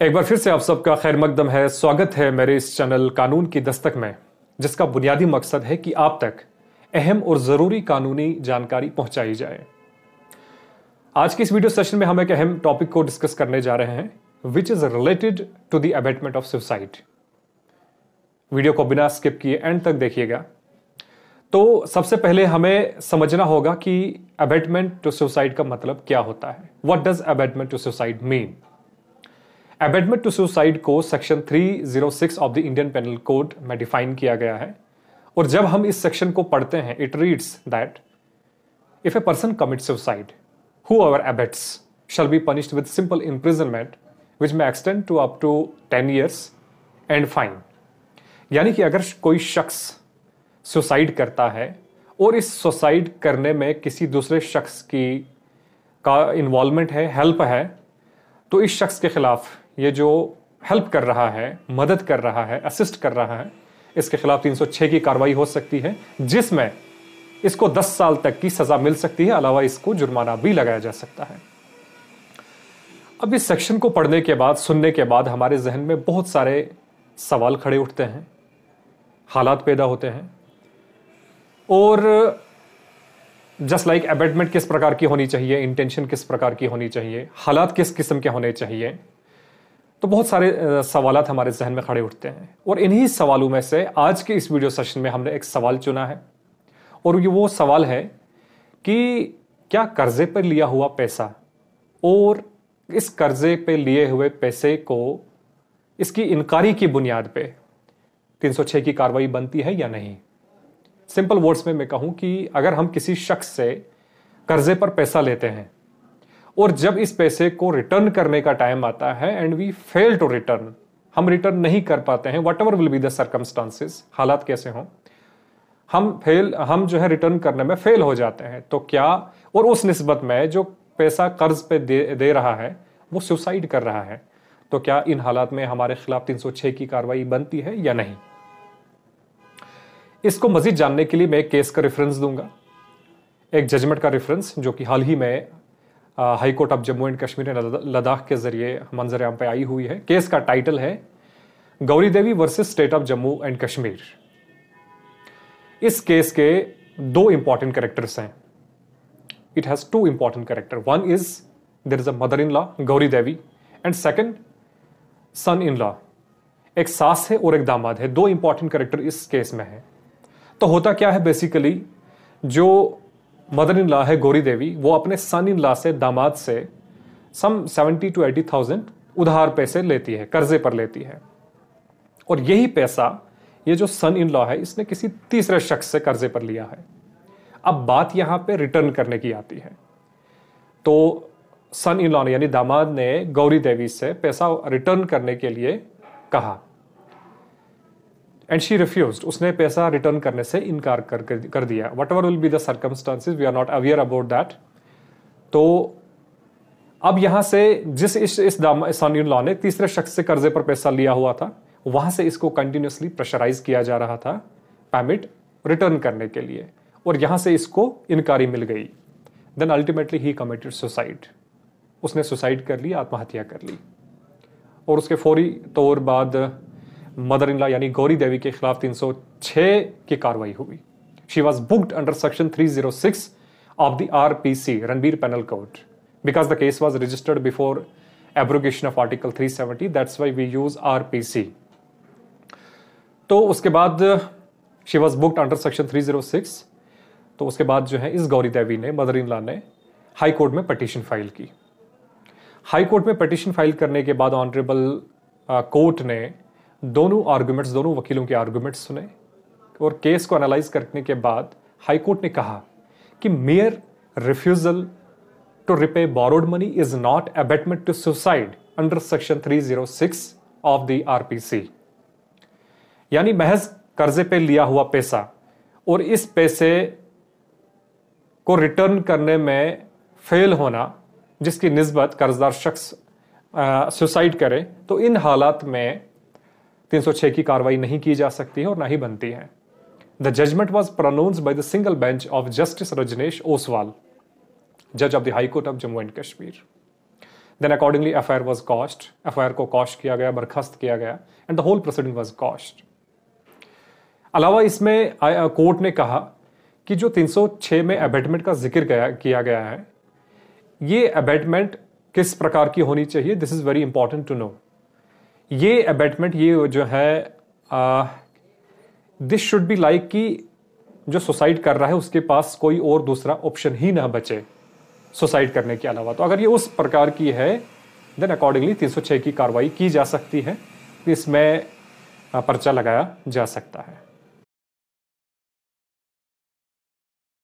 एक बार फिर से आप सबका खैर मकदम है स्वागत है मेरे इस चैनल कानून की दस्तक में जिसका बुनियादी मकसद है कि आप तक अहम और ज़रूरी कानूनी जानकारी पहुंचाई जाए आज के इस वीडियो सेशन में हम एक अहम टॉपिक को डिस्कस करने जा रहे हैं which is related to the abetment of suicide video को बिना स्किप किए एंड तक देखिएगा तो सबसे पहले हमें समझना होगा कि अबेटमेंट टू सुसाइड का मतलब क्या होता है what does abetment to suicide mean abetment to suicide को section 306 of the Indian penal code में डिफाइन किया गया है और जब हम इस सेक्शन को पढ़ते हैं it reads that if a person commit suicide whoever abets shall be punished with simple imprisonment which may extend to up to ten years and fine यानी कि अगर कोई शख्स सुसाइड करता है और इस सुसाइड करने में किसी दूसरे शख्स की का इन्वॉल्वमेंट है हेल्प है तो इस शख्स के खिलाफ ये जो हेल्प कर रहा है मदद कर रहा है असिस्ट कर रहा है इसके खिलाफ 306 की कार्रवाई हो सकती है जिसमें इसको 10 साल तक की सजा मिल सकती है अलावा इसको जुर्माना भी लगाया जा सकता है अब इस सेक्शन को पढ़ने के बाद सुनने के बाद हमारे जहन में बहुत सारे सवाल खड़े उठते हैं हालात पैदा होते हैं और जस्ट लाइक एबेडमेंट किस प्रकार की होनी चाहिए इंटेंशन किस प्रकार की होनी चाहिए हालात किस किस्म के होने चाहिए तो बहुत सारे सवाल हमारे जहन में खड़े उठते हैं और इन्हीं सवालों में से आज के इस वीडियो सेशन में हमने एक सवाल चुना है और ये वो सवाल है कि क्या कर्जे पर लिया हुआ पैसा और इस कर्जे पर लिए हुए पैसे को इसकी इनकारी की बुनियाद पे 306 की कार्रवाई बनती है या नहीं सिंपल वर्ड्स में मैं कहूं कि अगर हम किसी शख्स से कर्जे पर पैसा लेते हैं और जब इस पैसे को रिटर्न करने का टाइम आता है and we fail to return हम रिटर्न नहीं कर पाते हैं whatever will be the हालात कैसे हों हम फेल हम जो है रिटर्न करने में फेल हो जाते हैं तो क्या और उस नस्बत में जो पैसा कर्ज पे दे दे रहा है वो सुसाइड कर रहा है तो क्या इन हालात में हमारे खिलाफ 306 की कार्रवाई बनती है या नहीं इसको मजीद जानने के लिए मैं एक केस का रेफरेंस दूंगा एक जजमेंट का रेफरेंस जो कि हाल ही में high court of Jammu and Kashmir Ladakh के जरिए मंजर आम पे आई हुई है केस का टाइटल है Gauri Devi versus state of Jammu and Kashmir इस केस के दो इंपॉर्टेंट करेक्टर्स हैं it has two important character one is there is a mother in law Gauri Devi and second son in law एक सास है और एक दामाद है दो इंपॉर्टेंट करेक्टर इस केस में है तो होता क्या है बेसिकली जो मदर इन लॉ है गौरी देवी वो अपने सन इन लॉ से दामाद से some seventy two eighty thousand उधार पैसे लेती है कर्जे पर लेती है और यही पैसा ये जो सन इन लॉ है इसने किसी तीसरे शख्स से कर्जे पर लिया है अब बात यहाँ पे रिटर्न करने की आती है तो सन इन लॉ ने यानी दामाद ने गौरी देवी से पैसा रिटर्न करने के लिए कहा एंड शी रिफ्यूज उसने पैसा रिटर्न करने से इनकार कर कर दिया whatever will be the circumstances we are not aware about that तो अब यहां से जिस इस इस सन लॉ ने तीसरे शख्स से कर्जे पर पैसा लिया हुआ था वहां से इसको कंटिन्यूसली प्रेशराइज किया जा रहा था पैमिट रिटर्न करने के लिए और यहां से इसको इनकारी मिल गई then ultimately he committed suicide उसने सुसाइड कर ली आत्महत्या कर ली और उसके फौरी तौर बाद मदर इन लॉ यानी गौरी देवी के खिलाफ 306 की कार्रवाई हुई she was booked under section 306 of the R P C Ranbir penal code because the case was registered before abrogation of article three seventy that's why we use R P C तो उसके बाद she was booked under section three zero six तो उसके बाद जो है इस गौरी देवी ने मदर इन लॉ ने हाई कोर्ट में पटिशन फाइल की हाई कोर्ट में पटिशन फाइल करने के बाद ऑनरेबल कोर्ट uh, ने दोनों आर्गूमेंट्स दोनों वकीलों के आर्गूमेंट्स सुने और केस को एनालाइज करने के बाद हाईकोर्ट ने कहा कि mere refusal to repay borrowed money is not abetment to suicide under section 306 of the RPC यानी महज कर्जे पे लिया हुआ पैसा और इस पैसे को रिटर्न करने में फेल होना जिसकी नस्बत कर्जदार शख्स सुसाइड करे तो इन हालात में सौ 306 की कार्रवाई नहीं की जा सकती है और ना ही बनती है the judgment was pronounce by the single bench of justice Rajnesh Oswal जज of the high court of Jammu and Kashmir then accordingly F I was quashed F I को कॉस्ट किया गया बर्खास्त किया गया and the whole proceeding was quashed अलावा इसमें court ने कहा कि जो 306 में अबेटमेंट का जिक्र किया गया है ये अबेटमेंट किस प्रकार की होनी चाहिए this is very important to know ये अबेटमेंट ये जो है दिस शुड बी लाइक कि जो सुसाइड कर रहा है उसके पास कोई और दूसरा ऑप्शन ही ना बचे सुसाइड करने के अलावा तो अगर ये उस प्रकार की है देन अकॉर्डिंगली 306 की कार्रवाई की जा सकती है इसमें पर्चा लगाया जा सकता है